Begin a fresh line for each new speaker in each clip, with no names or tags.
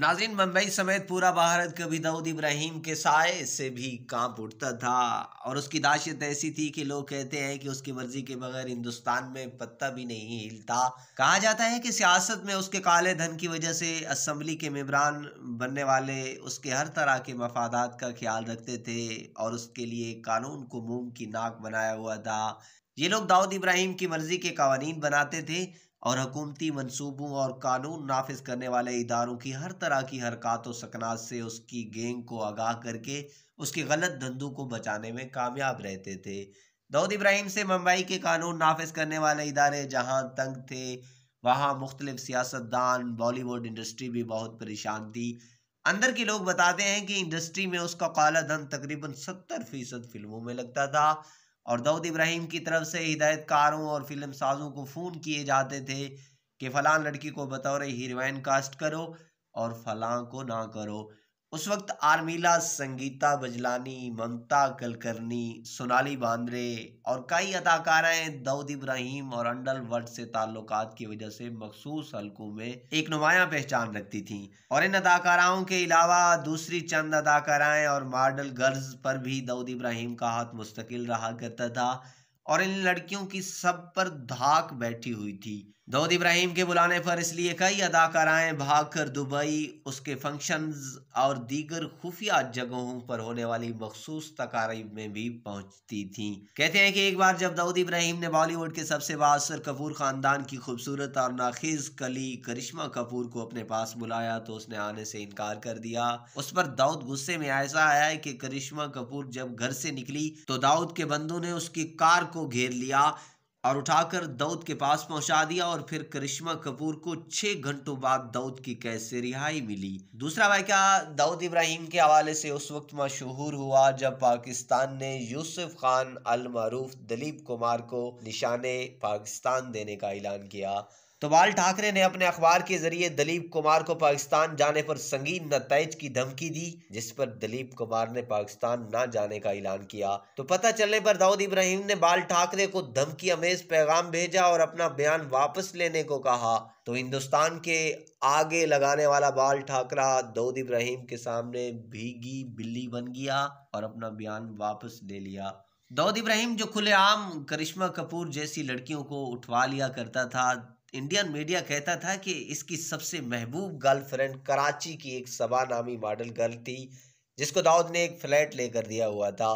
नाजिन मुंबई समेत पूरा भारत कभी दाऊद इब्राहिम के साय से भी कांप उठता था और उसकी दाशियत ऐसी थी कि लोग कहते हैं कि उसकी मर्जी के बगैर हिंदुस्तान में पत्ता भी नहीं हिलता कहा जाता है कि सियासत में उसके काले धन की वजह से असम्बली के मेबरान बनने वाले उसके हर तरह के मफादात का ख्याल रखते थे और उसके लिए कानून को मूंग की नाक बनाया हुआ था ये लोग दाऊद इब्राहिम की मर्जी के कवानीन बनाते थे और हकूमती मनसूबों और कानून नाफिज करने वाले इदारों की हर तरह की हरकत व सकनात से उसकी गेंग को आगाह करके उसके गलत धंधों को बचाने में कामयाब रहते थे दाऊद इब्राहिम से मुंबई के कानून नाफिज करने वाले इदारे जहाँ तंग थे वहाँ मुख्तलिफ सियासतदान बॉलीवुड इंडस्ट्री भी बहुत परेशान थी अंदर के लोग बताते हैं कि इंडस्ट्री में उसका काला धन तकरीबन सत्तर फीसद फिल्मों में लगता था और दाऊद इब्राहिम की तरफ से हिदायतकारों और फिल्म साजों को फ़ोन किए जाते थे कि फ़लाँ लड़की को बतौर हीरोइन कास्ट करो और फलां को ना करो उस वक्त आर्मीला संगीता बजलानी ममता कलकर्णी सोनाली बांद्रे और कई अदाकाराएं दाऊद इब्राहिम और अंडल वर्ड से ताल्लुक की वजह से मखसूस हलकों में एक नुमाया पहचान रखती थी और इन अदाकाराओं के अलावा दूसरी चंद अदाकाराएं और मॉडल गर्ल्स पर भी दाऊद इब्राहिम का हाथ मुस्तकिल रहा करता था और इन लड़कियों की सब पर धाक बैठी हुई थी दाऊद इब्राहिम के बुलाने पर इसलिए कई अदाकाराएं भागकर दुबई उसके फंक्शंस और दीगर खुफिया जगहों पर होने वाली मखसूस तकारीब में भी पहुंचती थीं कहते हैं कि एक बार जब दाऊद इब्राहिम ने बॉलीवुड के सबसे बासर कपूर ख़ानदान की खूबसूरत और नाखिज कली करिश्मा कपूर को अपने पास बुलाया तो उसने आने से इनकार कर दिया उस पर दाऊद गुस्से में ऐसा आया कि करिश्मा कपूर जब घर से निकली तो दाऊद के बंदों ने उसकी कार को घेर लिया और उठाकर दाऊद के पास पहुंचा दिया और फिर करिश्मा कपूर को छह घंटों बाद दाऊद की कैसे रिहाई मिली दूसरा वाक्य दाऊद इब्राहिम के हवाले से उस वक्त मशहूर हुआ जब पाकिस्तान ने यूसुफ खान अल मरूफ दिलीप कुमार को निशाने पाकिस्तान देने का ऐलान किया तो बाल ठाकरे ने अपने अखबार के जरिए दलीप कुमार को पाकिस्तान जाने पर संगीन नतज की धमकी दी जिस पर दलीप कुमार ने पाकिस्तान न जाने का ऐलान किया तो पता चलने पर दाऊद इब्राहिम ने बाल ठाकरे को धमकी अमेज पैगाम भेजा और अपना बयान वापस लेने को कहा तो हिंदुस्तान के आगे लगाने वाला बाल ठाकरा दाऊद इब्राहिम के सामने भीगी बिल्ली बन गया और अपना बयान वापस ले लिया दाऊद इब्राहिम जो खुलेआम करिश्मा कपूर जैसी लड़कियों को उठवा लिया करता था इंडियन मीडिया कहता था कि इसकी सबसे महबूब गर्लफ्रेंड कराची की एक सबा नामी मॉडल गर्ल थी जिसको दाऊद ने एक फ्लैट लेकर दिया हुआ था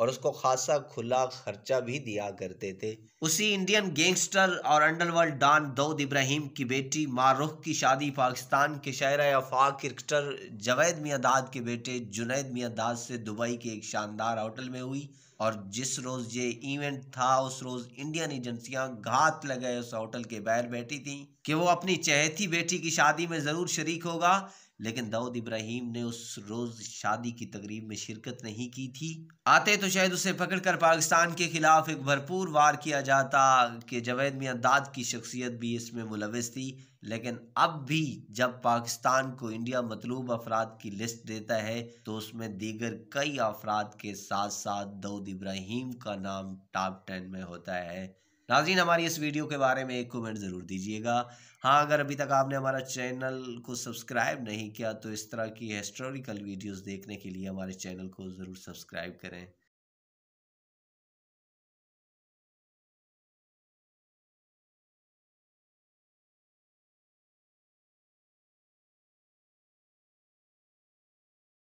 और उसको खासा खुला खर्चा भी दिया करते थे उसी इंडियन गैंगस्टर और अंडरवर्ल्ड डॉन दाऊद इब्राहिम की बेटी मारुख की शादी पाकिस्तान के शायर अफा क्रिकेटर जवैद मियादाद के बेटे जुनैद मियादाद से दुबई के एक शानदार होटल में हुई और जिस रोज़ ये इवेंट था उस रोज़ इंडियन एजेंसियां घात लगाए उस होटल के बाहर बैठी थी कि वो अपनी चहेती बेटी की शादी में ज़रूर शरीक होगा लेकिन दाऊद इब्राहिम ने उस रोज़ शादी की तकरीब में शिरकत नहीं की थी आते तो शायद उसे पकड़कर पाकिस्तान के ख़िलाफ़ एक भरपूर वार किया जाता कि जवेद मियाँ दाद की शख्सियत भी इसमें मुलविस थी लेकिन अब भी जब पाकिस्तान को इंडिया मतलूब अफराद की लिस्ट देता है तो उसमें दीगर कई अफराद के साथ साथ दाऊद इब्राहिम का नाम टॉप टेन में होता है नाजीन हमारी इस वीडियो के बारे में एक कमेंट ज़रूर दीजिएगा हाँ अगर अभी तक आपने हमारा चैनल को सब्सक्राइब नहीं किया तो इस तरह की हिस्टोरिकल वीडियोस देखने के लिए हमारे चैनल को ज़रूर सब्सक्राइब करें